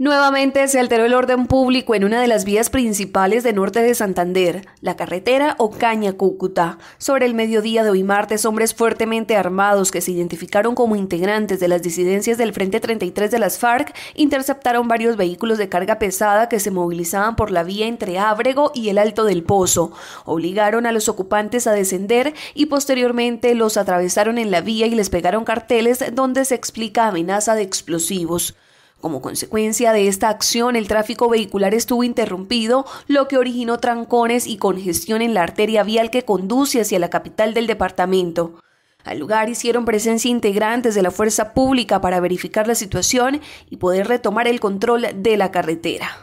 Nuevamente se alteró el orden público en una de las vías principales de norte de Santander, la carretera Ocaña-Cúcuta. Sobre el mediodía de hoy martes, hombres fuertemente armados que se identificaron como integrantes de las disidencias del Frente 33 de las FARC interceptaron varios vehículos de carga pesada que se movilizaban por la vía entre Ábrego y el Alto del Pozo. Obligaron a los ocupantes a descender y posteriormente los atravesaron en la vía y les pegaron carteles donde se explica amenaza de explosivos. Como consecuencia de esta acción, el tráfico vehicular estuvo interrumpido, lo que originó trancones y congestión en la arteria vial que conduce hacia la capital del departamento. Al lugar hicieron presencia integrantes de la fuerza pública para verificar la situación y poder retomar el control de la carretera.